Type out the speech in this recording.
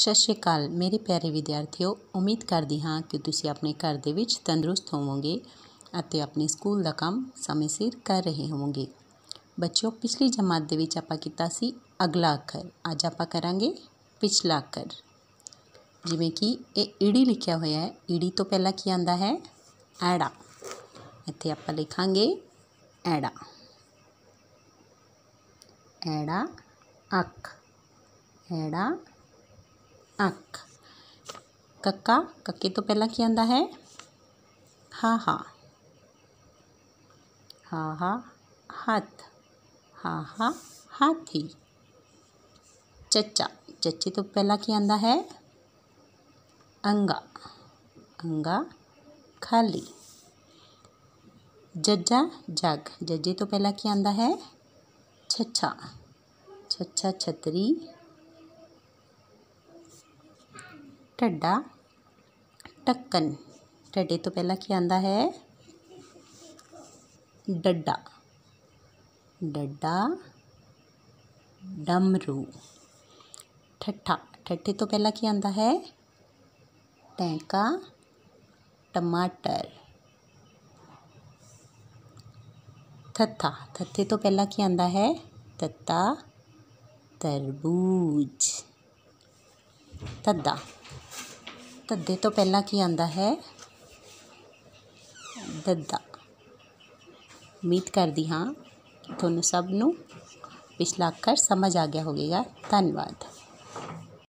सत श्रीकाल मेरे प्यारे विद्यार्थियों उम्मीद करती हाँ कि तुम अपने घर के तंदुरुस्त होवोंगे और अपने स्कूल का काम समय सिर कर रहे होवोंगे बच्चों पिछली जमात के किया अगला अखर अज आप करा पिछला अखर जिमें कि ईडी लिखा हुआ है ईडी तो पहला की आता है ऐड़ा इतने आप लिखा ऐड़ा ऐड़ा अख ऐड़ा अक कक्का कक्के तो पहला की आंदा है हा हा हा हा हाथ हा हा हाथी चचा चची तो पहला की आंदा है अंगा अंगा खाली जजा जग जजे तो पहला की आंदा है छछा छछा छतरी ਢੱਡਾ ਢੱਕਣ ਢੱਡੇ ਤੋਂ ਪਹਿਲਾਂ ਕੀ ਆਂਦਾ ਹੈ ਡੱਡਾ ਡੱਡਾ ਡਮਰੂ ਠੱਠਾ ਠੱਠੇ ਤੋਂ ਪਹਿਲਾਂ ਕੀ ਆਂਦਾ ਹੈ ਟੈਂਕਾ ਟਮਾਟਰ थत्था थत्थे तो पहला क्या आंदा है तत्ता तरबूज तद्दा धद्दे तो पहला की आता है धद्दा उम्मीद कर दी हाँ थोनू सबनों पिछला अक्षर समझ आ गया होगा धन्यवाद